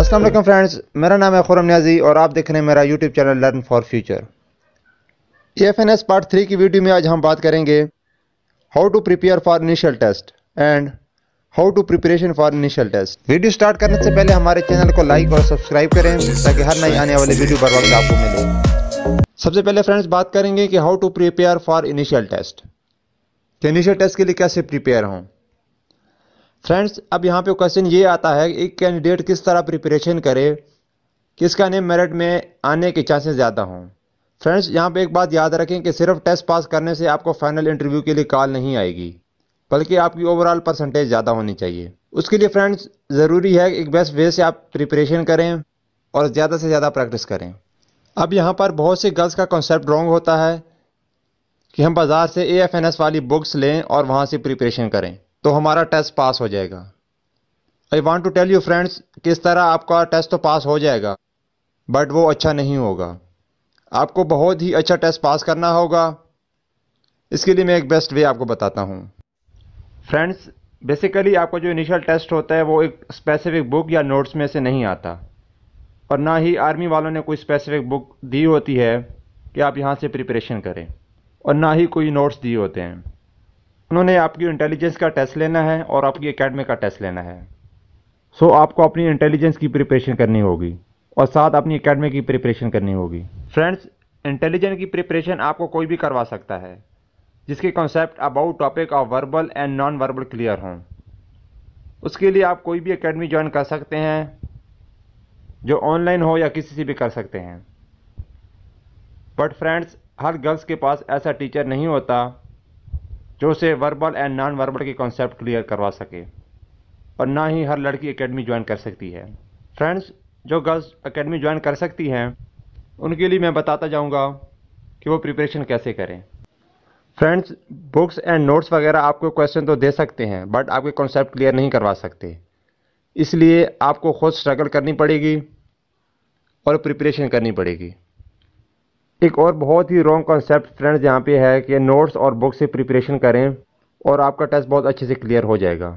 Aslam friends मेरा नाम है खुरम न्याजी और आप देख रहे हैं मेरा YouTube channel learn for future F N S part three की वीडियो में आज हम बात करेंगे how to prepare for initial test and how to preparation for initial test video start करने से पहले हमारे चैनल को लाइक और सब्सक्राइब करें ताकि हर नई आने वाली वीडियो पर वक्त आपको मिले सबसे पहले फ्रेंड्स बात करेंगे कि how to prepare for initial test candidate तो टेस्ट के लिए कैसे प्रिपेयर हों फ्रेंड्स अब यहाँ पे क्वेश्चन ये आता है एक कैंडिडेट किस तरह प्रिपरेशन करे किसका नेम मेरिट में आने के चांसेस ज़्यादा हों फ्रेंड्स यहाँ पे एक बात याद रखें कि सिर्फ टेस्ट पास करने से आपको फाइनल इंटरव्यू के लिए कॉल नहीं आएगी बल्कि आपकी ओवरऑल परसेंटेज ज़्यादा होनी चाहिए उसके लिए फ्रेंड्स ज़रूरी है एक बेस्ट वे से आप प्रिपरेशन करें और ज़्यादा से ज़्यादा प्रैक्टिस करें अब यहाँ पर बहुत से गर्ल्स का कॉन्सेप्ट रॉन्ग होता है कि हम बाज़ार से ए एफ एन एस वाली बुक्स लें और वहाँ से प्रिपरेशन करें तो हमारा टेस्ट पास हो जाएगा I want to tell you friends किस तरह आपका टेस्ट तो पास हो जाएगा बट वो अच्छा नहीं होगा आपको बहुत ही अच्छा टेस्ट पास करना होगा इसके लिए मैं एक बेस्ट वे आपको बताता हूँ फ्रेंड्स बेसिकली आपका जो इनिशियल टेस्ट होता है वो एक स्पेसिफिक बुक या नोट्स में से नहीं आता और ना ही आर्मी वालों ने कोई स्पेसिफिक बुक दी होती है कि आप यहाँ से प्रिपरेशन करें और ना ही कोई नोट्स दिए होते हैं उन्होंने आपकी इंटेलिजेंस का टेस्ट लेना है और आपकी अकेडमी का टेस्ट लेना है सो so, आपको अपनी इंटेलिजेंस की प्रिपरेशन करनी होगी और साथ अपनी अकेडमी की प्रिपरेशन करनी होगी फ्रेंड्स इंटेलिजेंस की प्रिपरेशन आपको कोई भी करवा सकता है जिसके concept about topic of verbal and non verbal clear हों उसके लिए आप कोई भी अकेडमी ज्वाइन कर सकते हैं जो ऑनलाइन हो या किसी से भी कर सकते हैं बट फ्रेंड्स हर गर्ल्स के पास ऐसा टीचर नहीं होता जो उसे वर्बल एंड नॉन वर्बल के कॉन्सेप्ट क्लियर करवा सके और ना ही हर लड़की एकेडमी ज्वाइन कर सकती है फ्रेंड्स जो गर्ल्स एकेडमी ज्वाइन कर सकती हैं उनके लिए मैं बताता जाऊंगा कि वो प्रिपरेशन कैसे करें फ्रेंड्स बुक्स एंड नोट्स वगैरह आपको क्वेश्चन तो दे सकते हैं बट आपके कॉन्सेप्ट क्लियर नहीं करवा सकते इसलिए आपको खुद स्ट्रगल करनी पड़ेगी और प्रिपरेशन करनी पड़ेगी एक और बहुत ही रॉन्ग कॉन्सेप्ट फ्रेंड्स यहाँ पे है कि नोट्स और बुक से प्रिपरेशन करें और आपका टेस्ट बहुत अच्छे से क्लियर हो जाएगा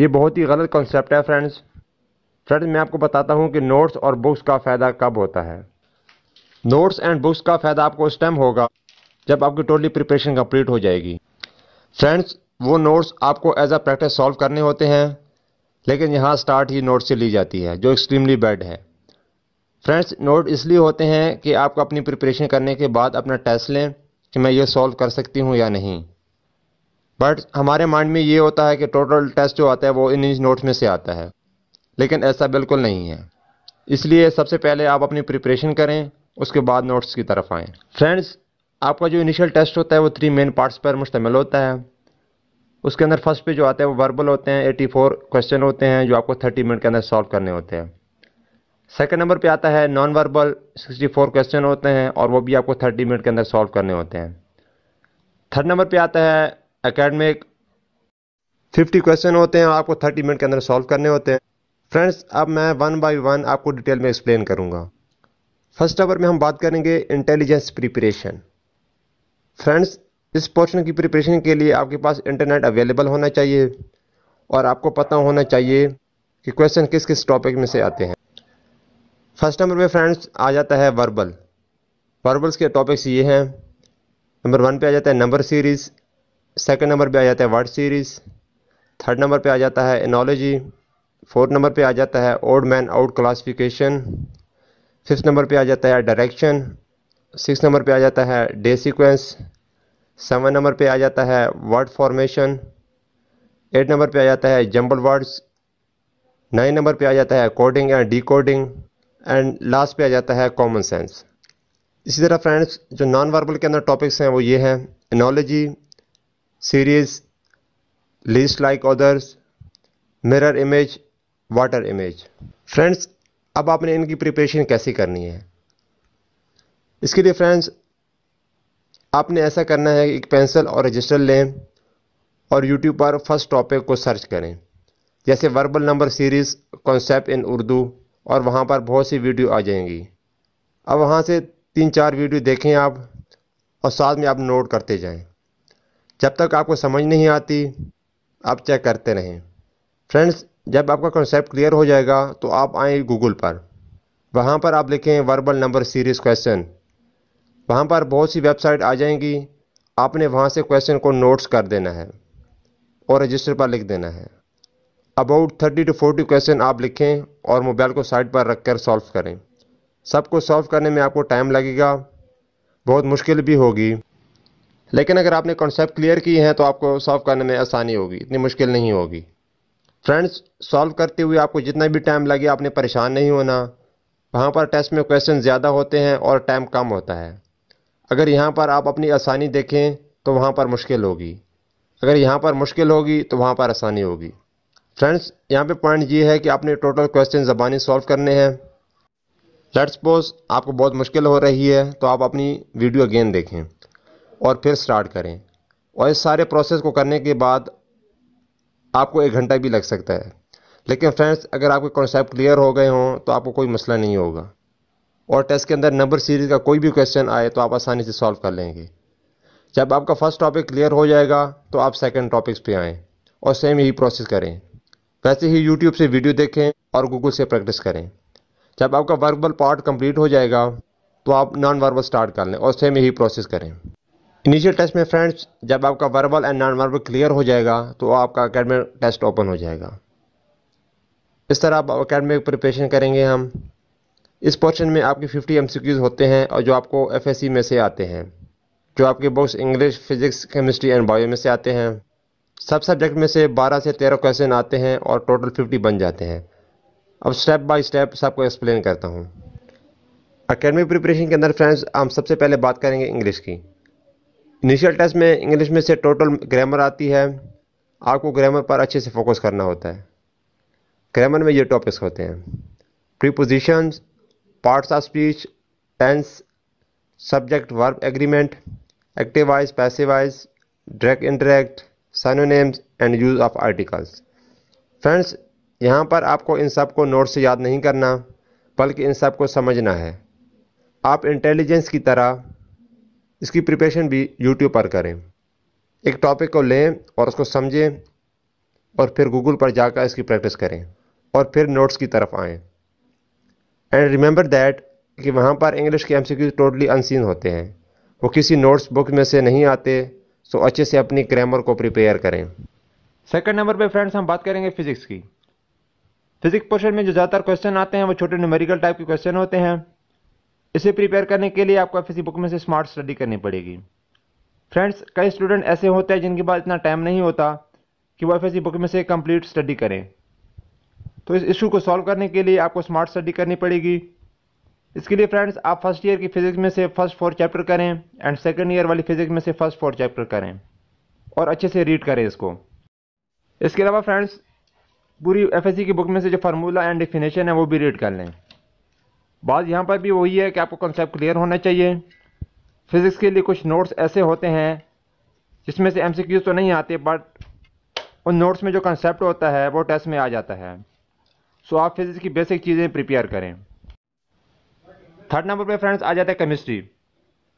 ये बहुत ही गलत कॉन्सेप्ट है फ्रेंड्स फ्रेंड्स मैं आपको बताता हूँ कि नोट्स और बुक्स का फ़ायदा कब होता है नोट्स एंड बुक्स का फ़ायदा आपको उस टाइम होगा जब आपकी टोटली प्रिपरेशन कंप्लीट हो जाएगी फ्रेंड्स वो नोट्स आपको एज अ प्रैक्टिस सॉल्व करने होते हैं लेकिन यहाँ स्टार्ट ही नोट्स से ली जाती है जो एक्सट्रीमली बैड है फ्रेंड्स नोट इसलिए होते हैं कि आपको अपनी प्रिपरेशन करने के बाद अपना टेस्ट लें कि मैं ये सॉल्व कर सकती हूँ या नहीं बट हमारे माइंड में ये होता है कि टोटल टेस्ट जो आता है वो इन नोट्स में से आता है लेकिन ऐसा बिल्कुल नहीं है इसलिए सबसे पहले आप अपनी प्रिपरेशन करें उसके बाद नोट्स की तरफ आएँ फ्रेंड्स आपका जो इनिशियल टेस्ट होता है वो थ्री मेन पार्ट्स पर मुश्तमिल होता है उसके अंदर फर्स्ट पे जो आते हैं वो वर्बल होते हैं 84 क्वेश्चन होते हैं जो आपको 30 मिनट के अंदर सॉल्व करने होते हैं सेकंड नंबर पे आता है नॉन वर्बल 64 क्वेश्चन होते हैं और वो भी आपको 30 मिनट के अंदर सॉल्व करने होते हैं थर्ड नंबर पे आता है एकेडमिक 50 क्वेश्चन होते हैं और आपको 30 मिनट के अंदर सॉल्व करने होते हैं फ्रेंड्स अब मैं वन बाय वन आपको डिटेल में एक्सप्लेन करूँगा फर्स्ट नंबर में हम बात करेंगे इंटेलिजेंस प्रिपरेशन फ्रेंड्स इस पोर्शन की प्रिपरेशन के लिए आपके पास इंटरनेट अवेलेबल होना चाहिए और आपको पता होना चाहिए कि क्वेश्चन किस किस टॉपिक में से आते हैं फर्स्ट नंबर पे फ्रेंड्स आ जाता है वर्बल वर्बल्स के टॉपिक्स ये हैं नंबर वन पे आ जाता है नंबर सीरीज़ सेकंड नंबर पे आ जाता है वर्ड सीरीज़ थर्ड नंबर पे आ जाता है एनोलॉजी फोर्थ नंबर पे आ जाता है old man out classification fifth number पे आ जाता है डायरेक्शन सिक्स नंबर पे आ जाता है डे सीक्वेंस सेवन नंबर पे आ जाता है वर्ड फॉर्मेशन एट नंबर पे आ जाता है जंबल वर्ड्स नाइन नंबर पे आ जाता है coding and decoding and last पे आ जाता है कॉमन सेंस इसी तरह फ्रेंड्स जो नॉन वर्बल के अंदर टॉपिक्स हैं वो ये हैं analogy series list like others mirror image water image friends अब आपने इनकी प्रिपरेशन कैसे करनी है इसके लिए फ्रेंड्स आपने ऐसा करना है कि एक पेंसिल और रजिस्टर लें और यूट्यूब पर फर्स्ट टॉपिक को सर्च करें जैसे verbal number series concept in Urdu और वहाँ पर बहुत सी वीडियो आ जाएंगी अब वहाँ से तीन चार वीडियो देखें आप और साथ में आप नोट करते जाएं जब तक आपको समझ नहीं आती आप चेक करते रहें फ्रेंड्स जब आपका कॉन्सेप्ट क्लियर हो जाएगा तो आप आए गूगल पर वहाँ पर आप लिखें वर्बल नंबर सीरीज़ क्वेश्चन वहाँ पर बहुत सी वेबसाइट आ जाएंगी आपने वहाँ से क्वेश्चन को नोट्स कर देना है और रजिस्टर पर लिख देना है about thirty to forty question आप लिखें और मोबाइल को साइड पर रख कर सॉल्व करें सबको सॉल्व करने में आपको टाइम लगेगा बहुत मुश्किल भी होगी लेकिन अगर आपने कॉन्सेप्ट क्लियर किए हैं तो आपको सॉल्व करने में आसानी होगी इतनी मुश्किल नहीं होगी फ्रेंड्स सॉल्व करते हुए आपको जितना भी टाइम लगे आपने परेशान नहीं होना वहाँ पर टेस्ट में क्वेश्चन ज़्यादा होते हैं और टाइम कम होता है अगर यहाँ पर आप अपनी आसानी देखें तो वहाँ पर मुश्किल होगी अगर यहाँ पर मुश्किल होगी तो वहाँ पर आसानी होगी फ्रेंड्स यहाँ पे पॉइंट ये है कि आपने टोटल क्वेश्चन ज़बानी सॉल्व करने हैं लेट्स सपोज आपको बहुत मुश्किल हो रही है तो आप अपनी वीडियो अगेन देखें और फिर स्टार्ट करें और इस सारे प्रोसेस को करने के बाद आपको एक घंटा भी लग सकता है लेकिन फ्रेंड्स अगर आपके कॉन्सेप्ट क्लियर हो गए हों तो आपको कोई मसला नहीं होगा और टेस्ट के अंदर नंबर सीरीज़ का कोई भी क्वेश्चन आए तो आप आसानी से सॉल्व कर लेंगे जब आपका फर्स्ट टॉपिक क्लियर हो जाएगा तो आप सेकंड टॉपिक्स पे आएँ और सेम यही प्रोसेस करें वैसे तो ही यूट्यूब से वीडियो देखें और गूगल से प्रैक्टिस करें जब आपका वर्बल पार्ट कंप्लीट हो जाएगा तो आप नॉन वर्बल स्टार्ट कर लें और सेम यही प्रोसेस करें इनिशियल टेस्ट में फ्रेंड्स जब आपका verbal and non verbal clear हो जाएगा तो आपका अकेडमिक टेस्ट ओपन हो जाएगा इस तरह आप अकेडमिक प्रिपरेशन करेंगे हम इस पोर्शन में आपके 50 एम होते हैं और जो आपको एफएससी में से आते हैं जो आपके books English physics chemistry and bio में से आते हैं सब सब्जेक्ट में से 12 से 13 क्वेश्चन आते हैं और टोटल 50 बन जाते हैं अब स्टेप बाय स्टेप सबको एक्सप्लेन करता हूँ अकेडमिक प्रिपरेशन के अंदर फ्रेंड्स हम सबसे पहले बात करेंगे इंग्लिश की इनिशियल टेस्ट में इंग्लिश में से टोटल ग्रामर आती है आपको ग्रामर पर अच्छे से फोकस करना होता है ग्रामर में ये टॉपिक्स होते हैं preposition parts of speech tense subject verb agreement activise passivise direct indirect synonyms and use of articles friends यहाँ पर आपको इन सब को नोट से याद नहीं करना बल्कि इन सब को समझना है आप इंटेलिजेंस की तरह इसकी प्रिपरेशन भी यूट्यूब पर करें एक टॉपिक को लें और उसको समझें और फिर गूगल पर जाकर इसकी प्रैक्टिस करें और फिर नोट्स की तरफ आएँ एंड रिमेंबर दैट कि वहाँ पर इंग्लिश के एम टोटली अनसीन होते हैं वो किसी नोट्स बुक में से नहीं आते सो so, अच्छे से अपनी ग्रामर को प्रिपेयर करें सेकंड नंबर पे फ्रेंड्स हम बात करेंगे फिजिक्स की फिजिक्स पोर्शन में जो ज़्यादातर क्वेश्चन आते हैं वो छोटे न्यूमेरिकल टाइप के क्वेश्चन होते हैं इसे प्रिपेयर करने के लिए आपको फिजिक्स बुक में से स्मार्ट स्टडी करनी पड़ेगी फ्रेंड्स कई स्टूडेंट ऐसे होते हैं जिनके पास इतना टाइम नहीं होता कि वह एफ बुक में से कंप्लीट स्टडी करें तो इस इशू को सॉल्व करने के लिए आपको स्मार्ट स्टडी करनी पड़ेगी इसके लिए फ्रेंड्स आप फर्स्ट ईयर की फिजिक्स में से फर्स्ट फोर चैप्टर करें एंड सेकेंड ईयर वाली फिजिक्स में से फर्स्ट फोर चैप्टर करें और अच्छे से रीड करें इसको इसके अलावा फ्रेंड्स पूरी एफ की बुक में से जो फार्मूला एंड डिफिनेशन है वो भी रीड कर लें बात यहाँ पर भी वही है कि आपको कॉन्सेप्ट क्लियर होना चाहिए फिज़िक्स के लिए कुछ नोट्स ऐसे होते हैं जिसमें से एम तो नहीं आते बट उन नोट्स में जो कंसेप्ट होता है वो टेस्ट में आ जाता है सो आप फिज़िक्स की बेसिक चीज़ें प्रिपेयर करें थर्ड नंबर पे फ्रेंड्स आ जाता है केमिस्ट्री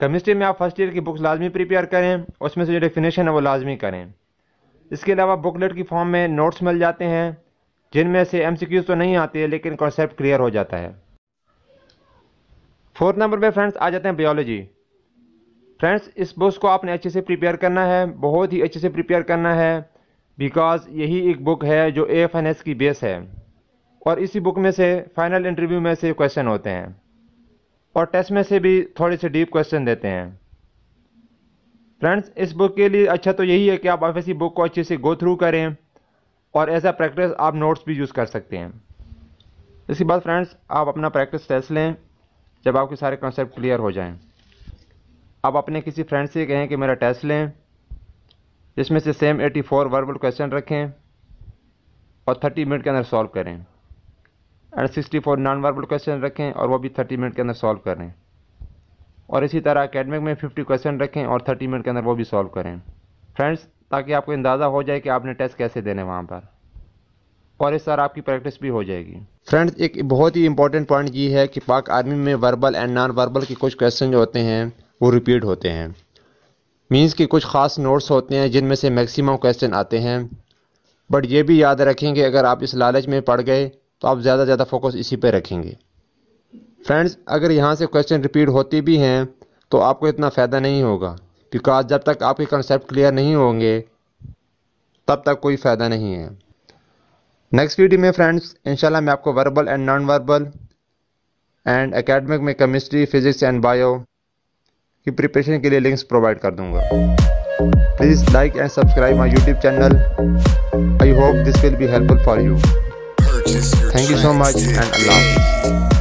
केमिस्ट्री में आप फर्स्ट ईयर की बुक्स लाजमी प्रिपेयर करें उसमें से जो डेफिनेशन है वो लाजमी करें इसके अलावा बुकलेट की फॉर्म में नोट्स मिल जाते हैं जिनमें से एम तो नहीं आते लेकिन कॉन्सेप्ट क्लियर हो जाता है फोर्थ नंबर पर फ्रेंड्स आ जाते हैं बायोलॉजी फ्रेंड्स इस बुक्स को आपने अच्छे से प्रिपेयर करना है बहुत ही अच्छे से प्रिपेयर करना है बिकॉज यही एक बुक है जो ए एफ एन एस की बेस है और इसी बुक में से फाइनल इंटरव्यू में से क्वेश्चन होते हैं और टेस्ट में से भी थोड़े से डीप क्वेश्चन देते हैं फ्रेंड्स इस बुक के लिए अच्छा तो यही है कि आप ऑफिसी बुक को अच्छे से गो थ्रू करें और एज आ प्रैक्टिस आप नोट्स भी यूज़ कर सकते हैं इसके बाद फ्रेंड्स आप अपना प्रैक्टिस टेस्ट लें जब आपके सारे कॉन्सेप्ट क्लियर हो जाएं आप अपने किसी फ्रेंड से कहें कि मेरा टेस्ट लें जिसमें से सेम 84 वर्बल क्वेश्चन रखें और 30 मिनट के अंदर सॉल्व करें and sixty four non verbal question रखें और वो भी थर्टी मिनट के अंदर सॉल्व करें और इसी तरह अकेडमिक में फिफ्टी क्वेश्चन रखें और थर्टी मिनट के अंदर वो भी सॉल्व करें फ्रेंड्स ताकि आपको अंदाज़ा हो जाए कि आपने टेस्ट कैसे देने वहाँ पर और इस तरह आपकी प्रैक्टिस भी हो जाएगी फ्रेंड्स एक बहुत ही इंपॉर्टेंट पॉइंट ये है कि पाक आर्मी में वर्बल एंड नॉन वर्बल के कुछ क्वेश्चन जो होते हैं वो रिपीट होते हैं मीन्स के कुछ ख़ास नोट्स होते हैं जिनमें से मैक्सिमम क्वेश्चन आते हैं बट ये भी याद रखें कि अगर आप इस लालच में पड़ गए तो आप ज़्यादा से ज़्यादा फोकस इसी पे रखेंगे फ्रेंड्स अगर यहाँ से क्वेश्चन रिपीट होती भी हैं तो आपको इतना फ़ायदा नहीं होगा बिकॉज जब तक आपके कंसेप्ट क्लियर नहीं होंगे तब तक कोई फ़ायदा नहीं है नेक्स्ट वीडियो में फ्रेंड्स इंशाल्लाह मैं आपको verbal and non verbal and academic में केमिस्ट्री फिजिक्स एंड बायो की प्रिपरेशन के लिए लिंक्स प्रोवाइड कर दूंगा please like and subscribe my YouTube channel I hope this will be helpful for you Thank you so much and Allah.